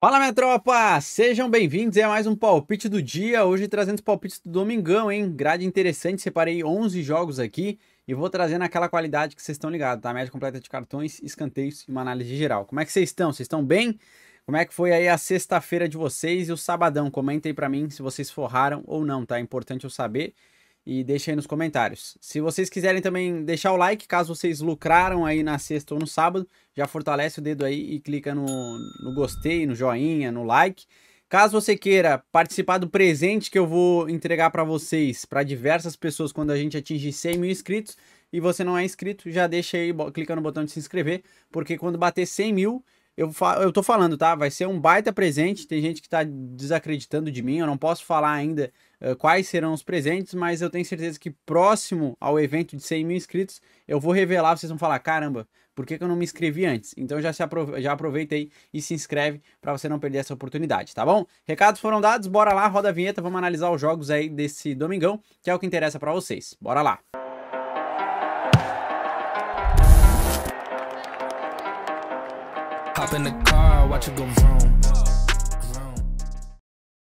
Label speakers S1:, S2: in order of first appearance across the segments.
S1: Fala, minha tropa! Sejam bem-vindos a mais um palpite do dia. Hoje trazendo os palpites do Domingão, hein? Grade interessante, separei 11 jogos aqui e vou trazendo aquela qualidade que vocês estão ligados, tá? Média completa de cartões, escanteios e uma análise geral. Como é que vocês estão? Vocês estão bem? Como é que foi aí a sexta-feira de vocês e o sabadão? Comentem para mim se vocês forraram ou não, tá? É importante eu saber e deixem aí nos comentários. Se vocês quiserem também deixar o like, caso vocês lucraram aí na sexta ou no sábado, já fortalece o dedo aí e clica no, no gostei, no joinha, no like. Caso você queira participar do presente que eu vou entregar para vocês, para diversas pessoas, quando a gente atingir 100 mil inscritos, e você não é inscrito, já deixa aí, clica no botão de se inscrever, porque quando bater 100 mil, eu, eu tô falando, tá? Vai ser um baita presente, tem gente que tá desacreditando de mim, eu não posso falar ainda eh, quais serão os presentes, mas eu tenho certeza que próximo ao evento de 100 mil inscritos, eu vou revelar, vocês vão falar, caramba, por que, que eu não me inscrevi antes? Então já, se aprove já aproveita aí e se inscreve para você não perder essa oportunidade, tá bom? Recados foram dados, bora lá, roda a vinheta, vamos analisar os jogos aí desse domingão, que é o que interessa para vocês. Bora lá! Hop in the car, watch it go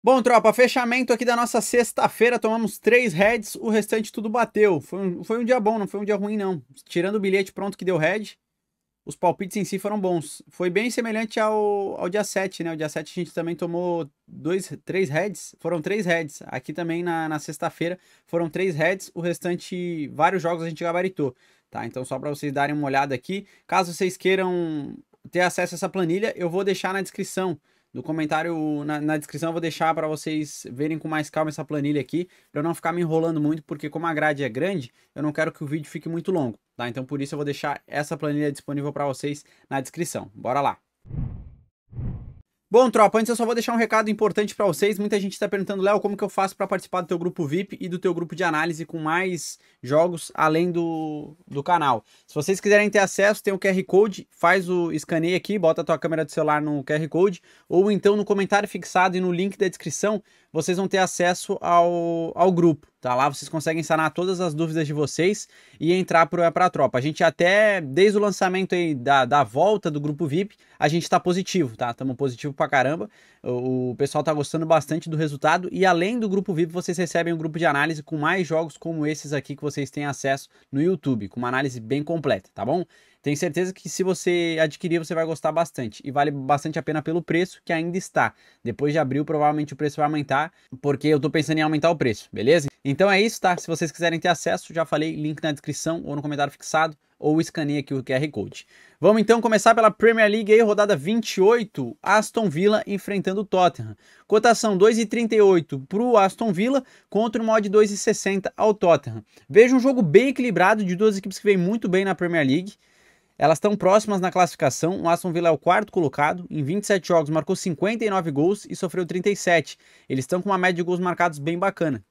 S1: Bom, tropa, fechamento aqui da nossa sexta-feira, tomamos três heads, o restante tudo bateu. Foi um, foi um dia bom, não foi um dia ruim, não. Tirando o bilhete pronto que deu head, os palpites em si foram bons. Foi bem semelhante ao, ao dia 7, né? O dia 7 a gente também tomou dois, três heads, foram três heads. Aqui também na, na sexta-feira foram três heads, o restante, vários jogos a gente gabaritou. Tá, então só para vocês darem uma olhada aqui. Caso vocês queiram ter acesso a essa planilha, eu vou deixar na descrição no comentário, na, na descrição, eu vou deixar para vocês verem com mais calma essa planilha aqui, para eu não ficar me enrolando muito, porque como a grade é grande, eu não quero que o vídeo fique muito longo, tá? Então por isso eu vou deixar essa planilha disponível para vocês na descrição. Bora lá! Bom, tropa, antes eu só vou deixar um recado importante para vocês. Muita gente está perguntando, Léo, como que eu faço para participar do teu grupo VIP e do teu grupo de análise com mais jogos além do, do canal. Se vocês quiserem ter acesso, tem o um QR Code, faz o escaneio aqui, bota a tua câmera do celular no QR Code, ou então no comentário fixado e no link da descrição, vocês vão ter acesso ao, ao grupo, tá? Lá vocês conseguem sanar todas as dúvidas de vocês e entrar para é a tropa. A gente até, desde o lançamento aí da, da volta do grupo VIP, a gente está positivo, tá? Estamos positivo pra caramba. O, o pessoal tá gostando bastante do resultado. E além do grupo VIP, vocês recebem um grupo de análise com mais jogos como esses aqui que vocês têm acesso no YouTube, com uma análise bem completa, tá bom? Tenho certeza que se você adquirir, você vai gostar bastante. E vale bastante a pena pelo preço, que ainda está. Depois de abril, provavelmente o preço vai aumentar, porque eu estou pensando em aumentar o preço, beleza? Então é isso, tá? Se vocês quiserem ter acesso, já falei, link na descrição ou no comentário fixado, ou escaneia aqui o QR Code. Vamos então começar pela Premier League aí, rodada 28, Aston Villa enfrentando o Tottenham. Cotação 2,38 para o Aston Villa contra o mod 2,60 ao Tottenham. Veja um jogo bem equilibrado de duas equipes que vem muito bem na Premier League. Elas estão próximas na classificação. O Aston Villa é o quarto colocado. Em 27 jogos, marcou 59 gols e sofreu 37. Eles estão com uma média de gols marcados bem bacana,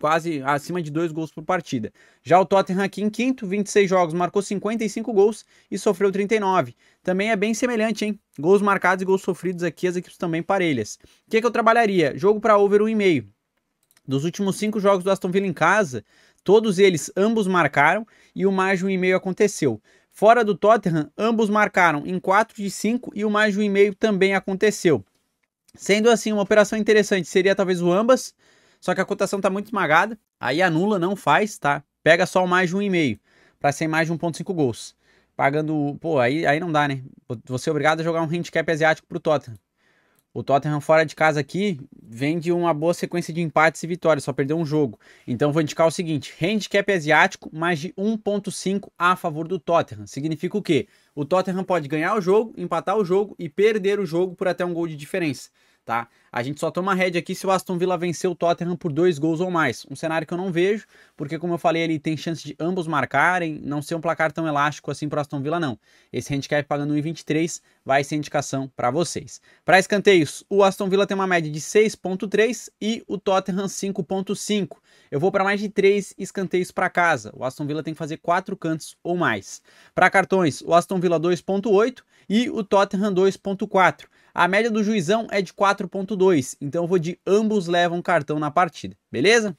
S1: quase acima de dois gols por partida. Já o Tottenham aqui em quinto, 26 jogos, marcou 55 gols e sofreu 39. Também é bem semelhante, hein? Gols marcados e gols sofridos aqui, as equipes também parelhas. O que, é que eu trabalharia? Jogo para over 1,5. Dos últimos cinco jogos do Aston Villa em casa, todos eles, ambos marcaram e o mais de um e-mail aconteceu. Fora do Tottenham, ambos marcaram em 4 de 5 e o mais de 1,5 também aconteceu. Sendo assim, uma operação interessante seria talvez o ambas, só que a cotação está muito esmagada, aí anula, não faz, tá? Pega só o mais de 1,5 para ser mais de 1,5 gols. Pagando, pô, aí, aí não dá, né? Você é obrigado a jogar um handicap asiático pro Tottenham. O Tottenham fora de casa aqui vem de uma boa sequência de empates e vitórias, só perdeu um jogo. Então vou indicar o seguinte: handicap asiático mais de 1.5 a favor do Tottenham. Significa o quê? O Tottenham pode ganhar o jogo, empatar o jogo e perder o jogo por até um gol de diferença tá? A gente só toma head aqui se o Aston Villa vencer o Tottenham por dois gols ou mais. Um cenário que eu não vejo, porque como eu falei, ele tem chance de ambos marcarem, não ser um placar tão elástico assim para Aston Villa não. Esse handicap pagando 1.23 vai ser indicação para vocês. Para escanteios, o Aston Villa tem uma média de 6.3 e o Tottenham 5.5. Eu vou para mais de 3 escanteios para casa. O Aston Villa tem que fazer 4 cantos ou mais. Para cartões, o Aston Villa 2.8 e o Tottenham 2.4. A média do juizão é de 4.2, então eu vou de ambos levam cartão na partida, beleza?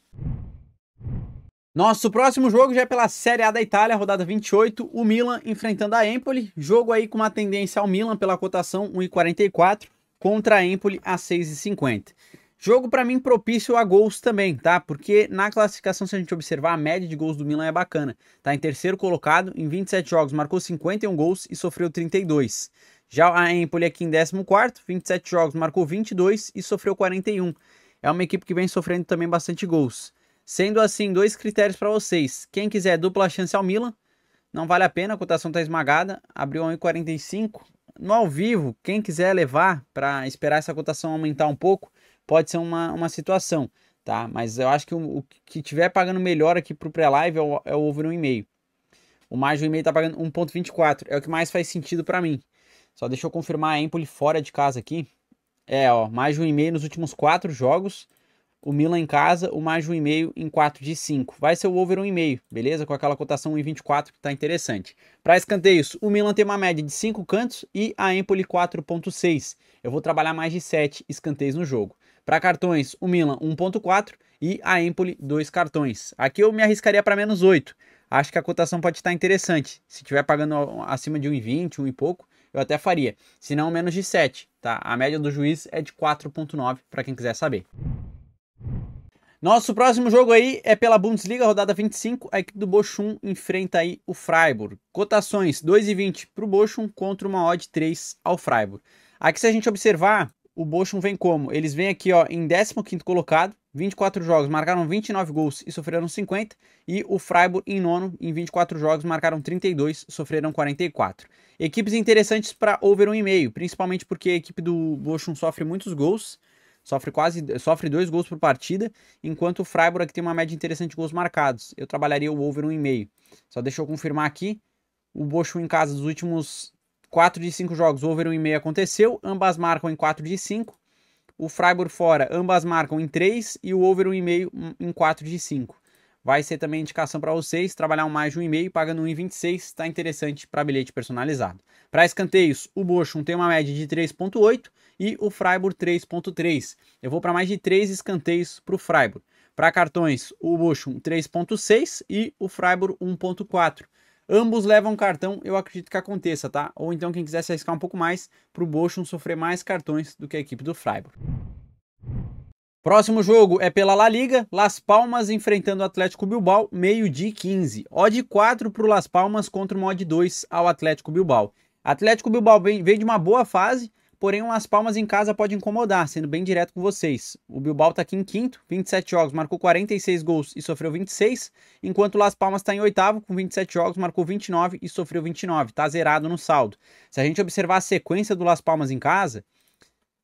S1: Nosso próximo jogo já é pela Série A da Itália, rodada 28, o Milan enfrentando a Empoli. Jogo aí com uma tendência ao Milan pela cotação 1,44 contra a Empoli a 6,50. Jogo para mim propício a gols também, tá? Porque na classificação, se a gente observar, a média de gols do Milan é bacana. Tá em terceiro colocado, em 27 jogos marcou 51 gols e sofreu 32. Já a Empoli aqui em 14, 27 jogos, marcou 22 e sofreu 41. É uma equipe que vem sofrendo também bastante gols. Sendo assim, dois critérios para vocês. Quem quiser dupla chance ao Milan, não vale a pena, a cotação está esmagada, abriu 1,45. No ao vivo, quem quiser levar para esperar essa cotação aumentar um pouco, pode ser uma, uma situação, tá? Mas eu acho que o, o que tiver pagando melhor aqui para o pré-live é o, é o over 1,5. O mais 1,5 está pagando 1,24, é o que mais faz sentido para mim. Só deixa eu confirmar a Empoli fora de casa aqui. É, ó, mais de um e meio nos últimos quatro jogos. O Milan em casa, o mais de um e meio em 4 de 5. Vai ser o over 1,5, beleza? Com aquela cotação 1,24 que tá interessante. Para escanteios, o Milan tem uma média de 5 cantos e a Empoli 4,6. Eu vou trabalhar mais de 7 escanteios no jogo. Para cartões, o Milan 1,4 e a Empoli 2 cartões. Aqui eu me arriscaria para menos 8. Acho que a cotação pode estar interessante. Se tiver pagando acima de 1,20, 1 e pouco, eu até faria, se não menos de 7, tá? A média do juiz é de 4.9 para quem quiser saber. Nosso próximo jogo aí é pela Bundesliga, rodada 25. A equipe do Bochum enfrenta aí o Freiburg. Cotações 2,20 para o Bochum contra uma odd 3 ao Freiburg. Aqui se a gente observar, o Bochum vem como? Eles vêm aqui ó, em 15 colocado, 24 jogos, marcaram 29 gols e sofreram 50. E o Freiburg em nono, em 24 jogos, marcaram 32, sofreram 44. Equipes interessantes para over 1,5, principalmente porque a equipe do Bochum sofre muitos gols, sofre quase sofre dois gols por partida, enquanto o Freiburg aqui tem uma média interessante de gols marcados. Eu trabalharia o over 1,5. Só deixa eu confirmar aqui. O Bochum em casa dos últimos 4 de 5 jogos, over 1,5 aconteceu, ambas marcam em 4 de 5. O Freiburg fora, ambas marcam em 3 e o over 1,5 em 4 de 5. Vai ser também indicação para vocês trabalhar um mais de 1,5 pagando 1,26, está interessante para bilhete personalizado. Para escanteios, o Bochum tem uma média de 3,8 e o Freiburg 3,3. Eu vou para mais de 3 escanteios para o Freiburg. Para cartões, o Bochum 3,6 e o Freiburg 1,4. Ambos levam cartão, eu acredito que aconteça, tá? Ou então quem quiser se arriscar um pouco mais, para o Bochum sofrer mais cartões do que a equipe do Freiburg. Próximo jogo é pela La Liga, Las Palmas enfrentando o Atlético Bilbao, meio-dia 15. Odd 4 para o Las Palmas contra o mod 2 ao Atlético Bilbao. Atlético Bilbao vem, vem de uma boa fase, porém umas palmas em casa pode incomodar, sendo bem direto com vocês. O Bilbao está aqui em quinto, 27 jogos, marcou 46 gols e sofreu 26, enquanto o Las Palmas está em oitavo, com 27 jogos, marcou 29 e sofreu 29, está zerado no saldo. Se a gente observar a sequência do Las Palmas em casa,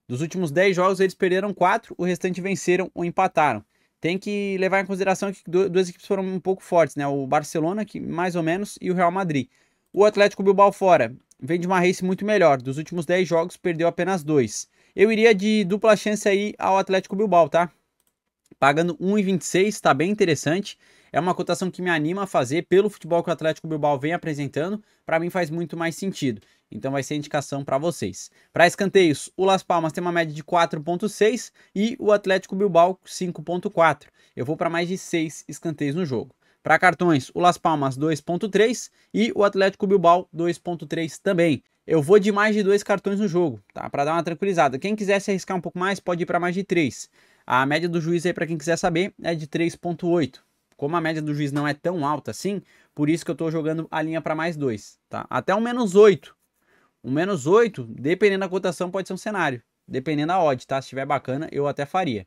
S1: dos últimos 10 jogos eles perderam 4, o restante venceram ou empataram. Tem que levar em consideração que duas equipes foram um pouco fortes, né? O Barcelona, que mais ou menos, e o Real Madrid. O Atlético Bilbao fora vem de uma race muito melhor. Dos últimos 10 jogos, perdeu apenas 2. Eu iria de dupla chance aí ao Atlético Bilbao, tá? Pagando 1,26, tá bem interessante. É uma cotação que me anima a fazer pelo futebol que o Atlético Bilbao vem apresentando. Para mim faz muito mais sentido. Então vai ser indicação para vocês. Para escanteios, o Las Palmas tem uma média de 4.6 e o Atlético Bilbao 5.4. Eu vou para mais de 6 escanteios no jogo. Para cartões, o Las Palmas 2.3 e o Atlético Bilbao 2.3 também. Eu vou de mais de dois cartões no jogo, tá? Para dar uma tranquilizada. Quem quiser se arriscar um pouco mais, pode ir para mais de três. A média do juiz aí, para quem quiser saber, é de 3.8. Como a média do juiz não é tão alta assim, por isso que eu estou jogando a linha para mais dois, tá? Até um menos 8. Um menos 8, dependendo da cotação, pode ser um cenário. Dependendo da odd, tá? Se estiver bacana, eu até faria.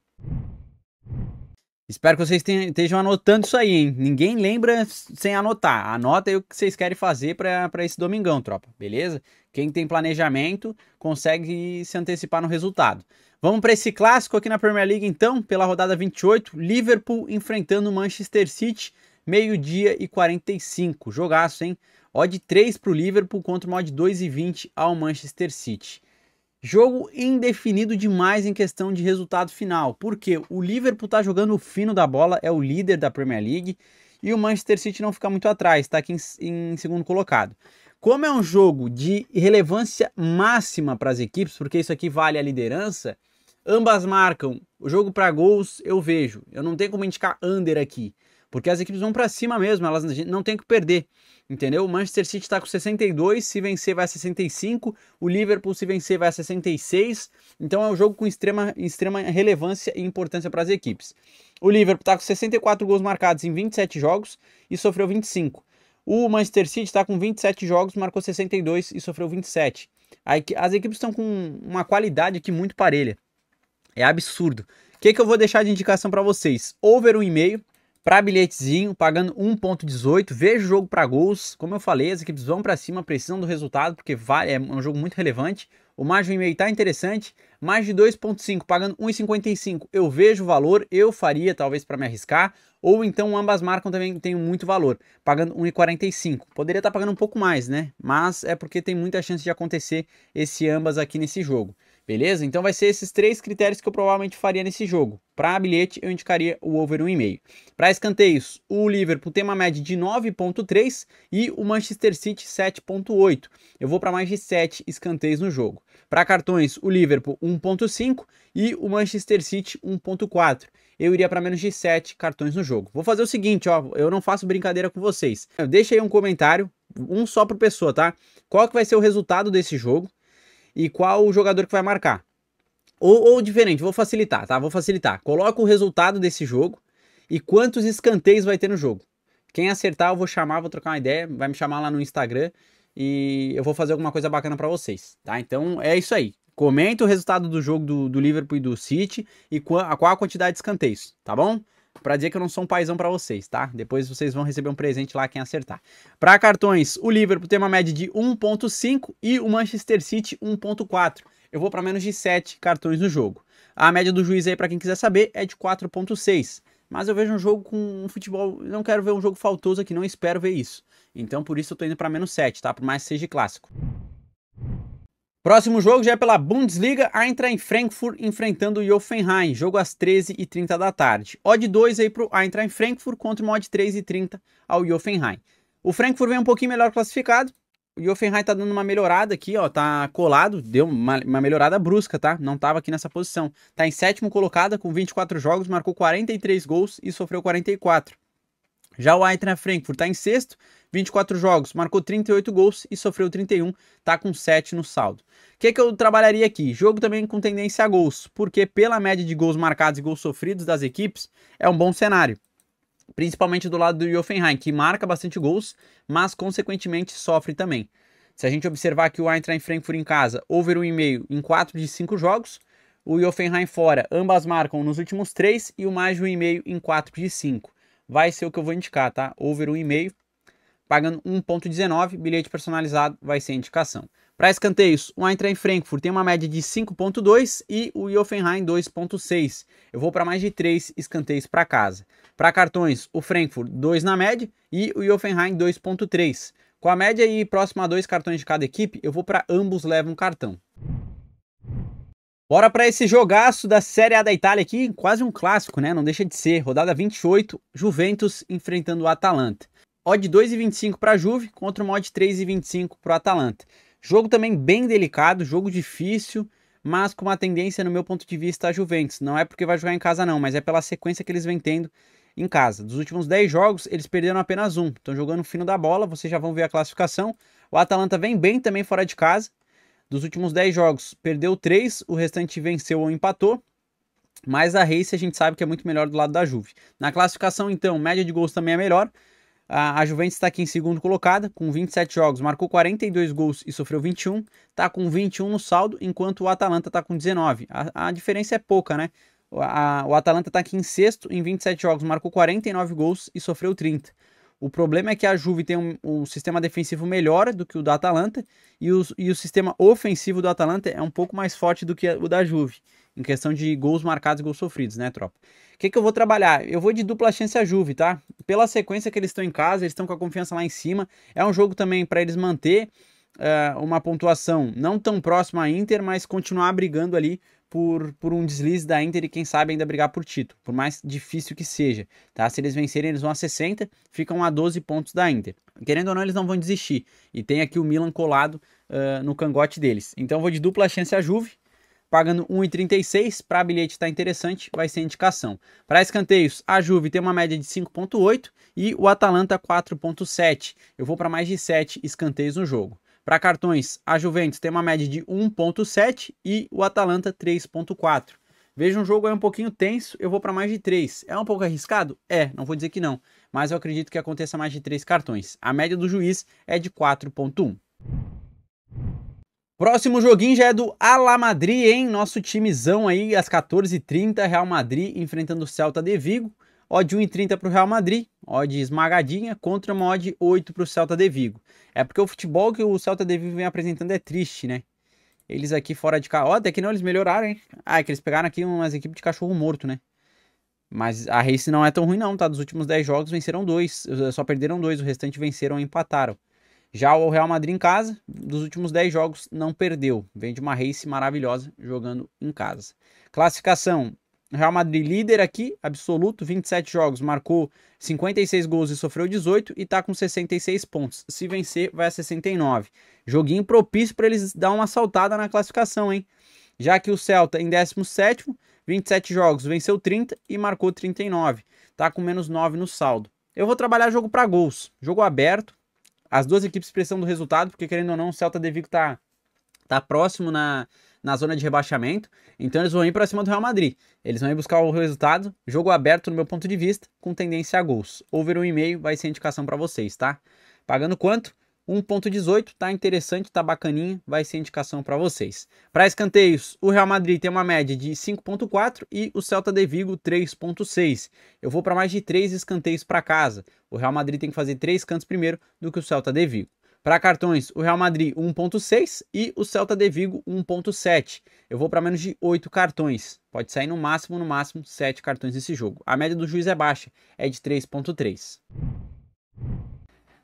S1: Espero que vocês tenham, estejam anotando isso aí, hein? Ninguém lembra sem anotar. Anota aí o que vocês querem fazer para esse domingão, tropa, beleza? Quem tem planejamento consegue se antecipar no resultado. Vamos para esse clássico aqui na Premier League, então, pela rodada 28. Liverpool enfrentando Manchester City, meio-dia e 45. Jogaço, hein? Odd 3 para o Liverpool contra o mod 20 ao Manchester City. Jogo indefinido demais em questão de resultado final, porque o Liverpool está jogando o fino da bola, é o líder da Premier League, e o Manchester City não fica muito atrás, está aqui em, em segundo colocado. Como é um jogo de relevância máxima para as equipes, porque isso aqui vale a liderança, ambas marcam. O jogo para gols eu vejo, eu não tenho como indicar under aqui. Porque as equipes vão para cima mesmo, elas não tem que perder, entendeu? O Manchester City está com 62, se vencer vai a 65, o Liverpool se vencer vai a 66, então é um jogo com extrema, extrema relevância e importância para as equipes. O Liverpool está com 64 gols marcados em 27 jogos e sofreu 25. O Manchester City está com 27 jogos, marcou 62 e sofreu 27. As equipes estão com uma qualidade aqui muito parelha. É absurdo. O que, que eu vou deixar de indicação para vocês? Over 1,5, para bilhetezinho, pagando 1.18. Vejo o jogo para gols. Como eu falei, as equipes vão para cima, precisam do resultado, porque vale, é um jogo muito relevante. O mais de 1,5 tá interessante, mais de 2.5, pagando 1,55. Eu vejo o valor, eu faria talvez para me arriscar, ou então ambas marcam também tem muito valor, pagando 1,45. Poderia estar tá pagando um pouco mais, né? Mas é porque tem muita chance de acontecer esse ambas aqui nesse jogo. Beleza? Então vai ser esses três critérios que eu provavelmente faria nesse jogo. Para bilhete, eu indicaria o over 1,5. Para escanteios, o Liverpool tem uma média de 9,3 e o Manchester City 7,8. Eu vou para mais de 7 escanteios no jogo. Para cartões, o Liverpool 1,5 e o Manchester City 1,4. Eu iria para menos de 7 cartões no jogo. Vou fazer o seguinte, ó, eu não faço brincadeira com vocês. Deixa aí um comentário, um só por pessoa, tá? Qual que vai ser o resultado desse jogo? e qual o jogador que vai marcar. Ou, ou diferente, vou facilitar, tá? Vou facilitar. Coloca o resultado desse jogo e quantos escanteios vai ter no jogo. Quem acertar, eu vou chamar, vou trocar uma ideia, vai me chamar lá no Instagram e eu vou fazer alguma coisa bacana para vocês, tá? Então é isso aí. Comenta o resultado do jogo do, do Liverpool e do City e qual, qual a quantidade de escanteios, tá bom? para dizer que eu não sou um paizão para vocês, tá? Depois vocês vão receber um presente lá quem acertar. Para cartões, o Liverpool tem uma média de 1.5 e o Manchester City 1.4. Eu vou para menos de 7 cartões no jogo. A média do juiz aí para quem quiser saber é de 4.6. Mas eu vejo um jogo com um futebol, não quero ver um jogo faltoso aqui, não espero ver isso. Então por isso eu tô indo para menos 7, tá? Por mais que seja clássico. Próximo jogo já é pela Bundesliga, Eintracht Frankfurt enfrentando o Hoffenheim, jogo às 13h30 da tarde. Odd 2 aí pro Eintracht Frankfurt contra uma odd 3h30 ao Hoffenheim. O Frankfurt vem um pouquinho melhor classificado, o Hoffenheim tá dando uma melhorada aqui, ó, tá colado, deu uma, uma melhorada brusca, tá? Não tava aqui nessa posição. Tá em sétimo colocada com 24 jogos, marcou 43 gols e sofreu 44. Já o Eintracht Frankfurt está em sexto, 24 jogos, marcou 38 gols e sofreu 31, tá com 7 no saldo. O que, que eu trabalharia aqui? Jogo também com tendência a gols, porque pela média de gols marcados e gols sofridos das equipes, é um bom cenário. Principalmente do lado do Hoffenheim, que marca bastante gols, mas consequentemente sofre também. Se a gente observar que o Eintracht Frankfurt em casa, over 1,5 em 4 de 5 jogos, o Hoffenheim fora, ambas marcam nos últimos 3 e o mais de 1,5 em 4 de 5 vai ser o que eu vou indicar, tá? Over 1,5, pagando 1,19, bilhete personalizado vai ser a indicação. Para escanteios, o Eintracht Frankfurt tem uma média de 5,2 e o Hoffenheim 2,6. Eu vou para mais de 3 escanteios para casa. Para cartões, o Frankfurt 2 na média e o Hoffenheim 2,3. Com a média aí próxima a dois cartões de cada equipe, eu vou para ambos levam cartão. Bora para esse jogaço da Série A da Itália aqui, quase um clássico, né? Não deixa de ser. Rodada 28, Juventus enfrentando o Atalanta. Odd 2,25 para a Juve contra uma odd 3,25 para o Atalanta. Jogo também bem delicado, jogo difícil, mas com uma tendência, no meu ponto de vista, a Juventus. Não é porque vai jogar em casa não, mas é pela sequência que eles vêm tendo em casa. Dos últimos 10 jogos, eles perderam apenas um. Estão jogando fino da bola, vocês já vão ver a classificação. O Atalanta vem bem também fora de casa, dos últimos 10 jogos, perdeu 3, o restante venceu ou empatou. Mas a Race a gente sabe que é muito melhor do lado da Juve. Na classificação, então, média de gols também é melhor. A, Juventus está aqui em segundo colocada, com 27 jogos, marcou 42 gols e sofreu 21. Está com 21 no saldo, enquanto o Atalanta está com 19. A, a, diferença é pouca, né? a, o Atalanta está aqui em sexto, em 27 jogos, marcou 49 gols e sofreu 30. O problema é que a Juve tem um, um sistema defensivo melhor do que o da Atalanta e, os, e o sistema ofensivo do Atalanta é um pouco mais forte do que o da Juve, em questão de gols marcados e gols sofridos, né, tropa? O que, que eu vou trabalhar? Eu vou de dupla chance a Juve, tá? Pela sequência que eles estão em casa, eles estão com a confiança lá em cima. É um jogo também para eles manter uh, uma pontuação não tão próxima à Inter, mas continuar brigando ali por, por um deslize da Inter e quem sabe ainda brigar por título, por mais difícil que seja, tá? Se eles vencerem, eles vão a 60, ficam a 12 pontos da Inter. Querendo ou não, eles não vão desistir. E tem aqui o Milan colado uh, no cangote deles. Então vou de dupla chance a Juve, pagando 1,36 para bilhete tá interessante, vai ser indicação. Para escanteios, a Juve tem uma média de 5,8 e o Atalanta 4,7. Eu vou para mais de 7 escanteios no jogo. Para cartões, a Juventus tem uma média de 1.7 e o Atalanta 3.4. Veja um jogo aí um pouquinho tenso, eu vou para mais de 3. É um pouco arriscado? É, não vou dizer que não, mas eu acredito que aconteça mais de 3 cartões. A média do juiz é de 4.1. Próximo joguinho já é do Ala Madrid, hein? Nosso timezão aí às 14h30, Real Madrid enfrentando o Celta de Vigo. Odd 1,30 para o Real Madrid, odd esmagadinha, contra uma odd 8 para o Celta de Vigo. É porque o futebol que o Celta de Vigo vem apresentando é triste, né? Eles aqui fora de casa. Ó, até que não, eles melhoraram, hein? Ah, é que eles pegaram aqui umas equipes de cachorro morto, né? Mas a race não é tão ruim, não, tá? Dos últimos 10 jogos venceram dois, eh, só perderam dois, o restante venceram e empataram. Já o Real Madrid em casa, dos últimos 10 jogos, não perdeu. Vem de uma race maravilhosa jogando em casa. Classificação: Real Madrid líder aqui, absoluto, 27 jogos, marcou 56 gols e sofreu 18 e tá com 66 pontos. Se vencer, vai a 69. Joguinho propício para eles dar uma saltada na classificação, hein? Já que o Celta em 17, 27 jogos, venceu 30 e marcou 39. Tá com menos 9 no saldo. Eu vou trabalhar jogo para gols, jogo aberto. As duas equipes precisam do resultado, porque querendo ou não, o Celta de Vigo tá, tá próximo na, na zona de rebaixamento. Então eles vão ir para cima do Real Madrid. Eles vão ir buscar o resultado. Jogo aberto, no meu ponto de vista, com tendência a gols. Over 1,5 vai ser indicação para vocês, tá? Pagando quanto? 1.18, tá interessante, tá bacaninha, vai ser indicação para vocês. Para escanteios, o Real Madrid tem uma média de 5.4 e o Celta de Vigo 3.6. Eu vou para mais de 3 escanteios para casa. O Real Madrid tem que fazer 3 cantos primeiro do que o Celta de Vigo. Para cartões, o Real Madrid 1.6 e o Celta de Vigo 1.7. Eu vou para menos de 8 cartões. Pode sair no máximo, no máximo, 7 cartões nesse jogo. A média do juiz é baixa, é de 3.3.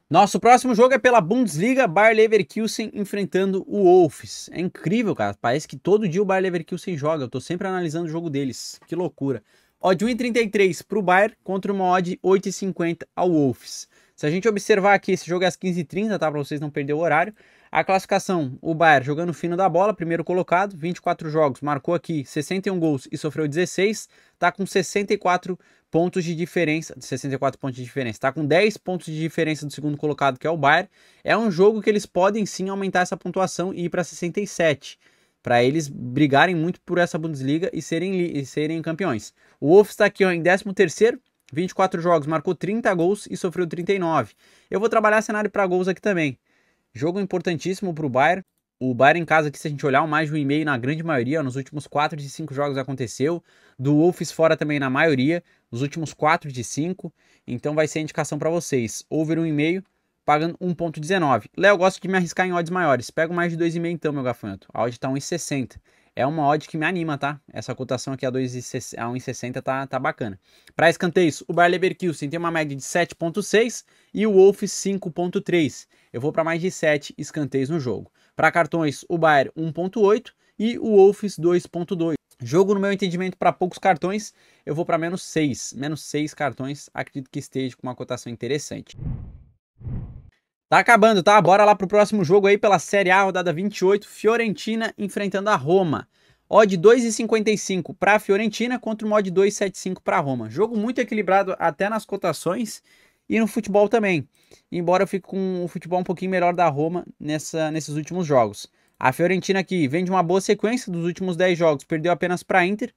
S1: Nosso próximo jogo é pela Bundesliga, Bayer Leverkusen enfrentando o Wolves. É incrível, cara. Parece que todo dia o Bayer Leverkusen joga. Eu tô sempre analisando o jogo deles. Que loucura. Odd 1,33 para o Bayer contra uma odd 8,50 ao Wolves. Se a gente observar aqui, esse jogo é às 15h30, tá? Para vocês não perder o horário. A classificação, o Bayern jogando fino da bola, primeiro colocado, 24 jogos, marcou aqui 61 gols e sofreu 16, tá com 64 pontos de diferença, 64 pontos de diferença, tá com 10 pontos de diferença do segundo colocado, que é o Bayern. É um jogo que eles podem sim aumentar essa pontuação e ir para 67, para eles brigarem muito por essa Bundesliga e serem, e serem campeões. O Wolf está aqui ó, em 13º, 24 jogos, marcou 30 gols e sofreu 39. Eu vou trabalhar cenário para gols aqui também. Jogo importantíssimo para o Bayern. O Bayern em casa aqui, se a gente olhar, um mais de um e meio na grande maioria, nos últimos 4 de 5 jogos aconteceu. Do Wolves fora também na maioria, nos últimos 4 de 5. Então vai ser a indicação para vocês. Over um e meio, pagando 1.19. Léo, gosto de me arriscar em odds maiores. Pego mais de 2,5 então, meu gafanto. A odd está 1,60. É uma odd que me anima, tá? Essa cotação aqui a, 1,60 tá, tá bacana. Para escanteios, o Bayer Leverkusen tem uma média de 7,6 e o Wolf 5,3. Eu vou para mais de 7 escanteios no jogo. Para cartões, o Bayer 1,8 e o Wolf 2,2. Jogo, no meu entendimento, para poucos cartões, eu vou para menos 6. Menos 6 cartões, acredito que esteja com uma cotação interessante. Tá acabando, tá? Bora lá pro próximo jogo aí pela Série A, rodada 28, Fiorentina enfrentando a Roma. Odd 2,55 para a Fiorentina contra o Mod 2,75 para a Roma. Jogo muito equilibrado até nas cotações e no futebol também. Embora eu fique com o futebol um pouquinho melhor da Roma nessa, nesses últimos jogos. A Fiorentina aqui vem de uma boa sequência dos últimos 10 jogos, perdeu apenas para a Inter.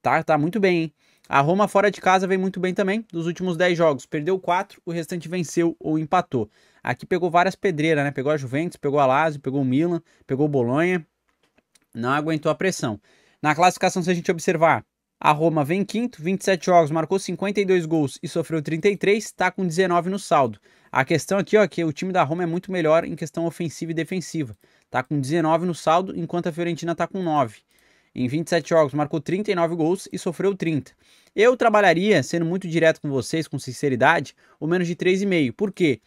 S1: Tá, tá muito bem, hein? A Roma fora de casa vem muito bem também. Dos últimos 10 jogos, perdeu 4, o restante venceu ou empatou. Aqui pegou várias pedreiras, né? Pegou a Juventus, pegou a Lazio, pegou o Milan, pegou o Bolonha. Não aguentou a pressão. Na classificação, se a gente observar, a Roma vem quinto, 27 jogos, marcou 52 gols e sofreu 33, está com 19 no saldo. A questão aqui ó, é que o time da Roma é muito melhor em questão ofensiva e defensiva. Está com 19 no saldo, enquanto a Fiorentina está com 9. Em 27 jogos, marcou 39 gols e sofreu 30. Eu trabalharia, sendo muito direto com vocês, com sinceridade, o menos de 3,5. Por quê?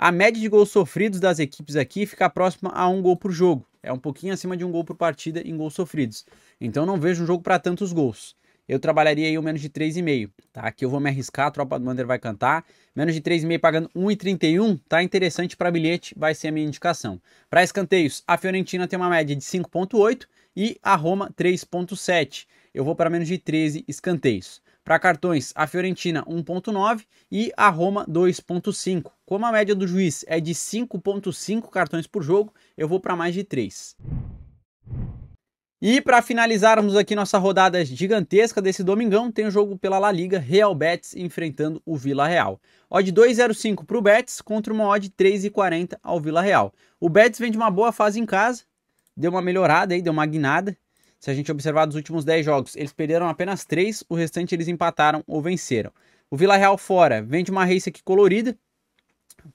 S1: A média de gols sofridos das equipes aqui fica próxima a um gol por jogo. É um pouquinho acima de um gol por partida em gols sofridos. Então não vejo um jogo para tantos gols. Eu trabalharia aí o menos de 3,5, tá? Aqui eu vou me arriscar, a tropa do Mander vai cantar. Menos de 3,5 pagando 1,31, tá interessante para bilhete, vai ser a minha indicação. Para escanteios, a Fiorentina tem uma média de 5,8 e a Roma 3,7. Eu vou para menos de 13 escanteios. Para cartões, a Fiorentina 1.9 e a Roma 2.5. Como a média do juiz é de 5.5 cartões por jogo, eu vou para mais de 3. E para finalizarmos aqui nossa rodada gigantesca desse domingão, tem o um jogo pela La Liga, Real Betis enfrentando o Vila Real. Odd 2,05 para o Betis contra uma odd 3,40 ao Vila Real. O Betis vem de uma boa fase em casa, deu uma melhorada aí, deu uma guinada, se a gente observar dos últimos 10 jogos, eles perderam apenas 3, o restante eles empataram ou venceram. O Vila Real fora vem de uma race aqui colorida,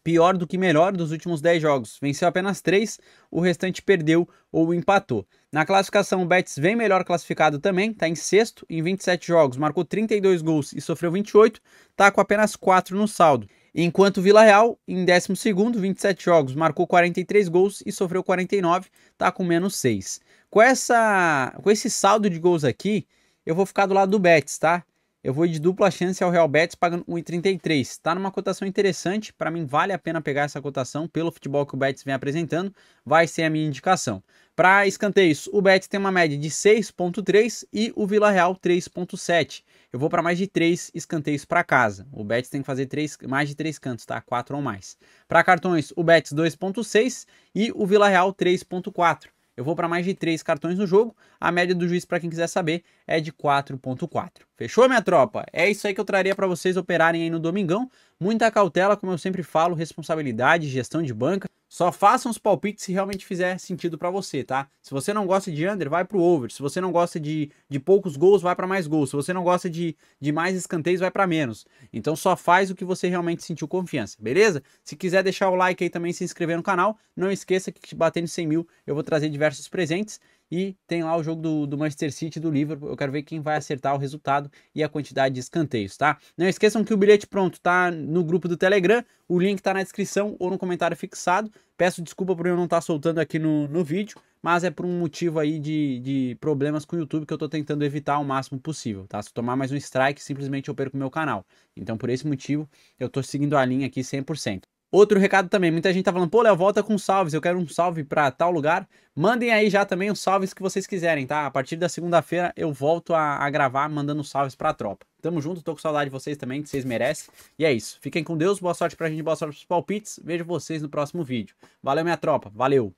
S1: pior do que melhor dos últimos 10 jogos. Venceu apenas 3, o restante perdeu ou empatou. Na classificação, o Betis vem melhor classificado também, está em sexto em 27 jogos, marcou 32 gols e sofreu 28, está com apenas 4 no saldo. Enquanto o Vila Real, em 12, 27 jogos, marcou 43 gols e sofreu 49, está com menos 6. Com, essa, com esse saldo de gols aqui, eu vou ficar do lado do Betis, tá? Eu vou de dupla chance ao Real Betis pagando 1,33. Tá numa cotação interessante, para mim vale a pena pegar essa cotação pelo futebol que o Betis vem apresentando, vai ser a minha indicação. Para escanteios, o Betis tem uma média de 6.3 e o Vila Real 3.7. Eu vou para mais de 3 escanteios para casa. O Betis tem que fazer 3, mais de 3 cantos, tá? 4 ou mais. Para cartões, o Betis 2.6 e o Vila Real 3.4. Eu vou para mais de 3 cartões no jogo. A média do juiz, para quem quiser saber, é de 4.4. Fechou, minha tropa? É isso aí que eu traria para vocês operarem aí no domingão. Muita cautela, como eu sempre falo, responsabilidade, gestão de banca. Só faça uns palpites se realmente fizer sentido para você, tá? Se você não gosta de under, vai pro over. Se você não gosta de, de poucos gols, vai para mais gols. Se você não gosta de, de mais escanteios, vai para menos. Então só faz o que você realmente sentiu confiança, beleza? Se quiser deixar o like aí também, se inscrever no canal. Não esqueça que batendo 100 mil eu vou trazer diversos presentes. E tem lá o jogo do, do Manchester City do Liverpool. Eu quero ver quem vai acertar o resultado e a quantidade de escanteios, tá? Não esqueçam que o bilhete pronto tá no grupo do Telegram. O link tá na descrição ou no comentário fixado. Peço desculpa por eu não estar tá soltando aqui no, no vídeo, mas é por um motivo aí de, de problemas com o YouTube que eu estou tentando evitar o máximo possível, tá? Se tomar mais um strike, simplesmente eu perco meu canal. Então, por esse motivo, eu estou seguindo a linha aqui 100%. Outro recado também, muita gente tá falando, pô, Léo, volta com salves, eu quero um salve para tal lugar. Mandem aí já também os salves que vocês quiserem, tá? A partir da segunda-feira eu volto a, a, gravar mandando salves pra tropa. Tamo junto, tô com saudade de vocês também, que vocês merecem. E é isso. Fiquem com Deus, boa sorte pra gente, boa sorte pros palpites. Vejo vocês no próximo vídeo. Valeu, minha tropa. Valeu!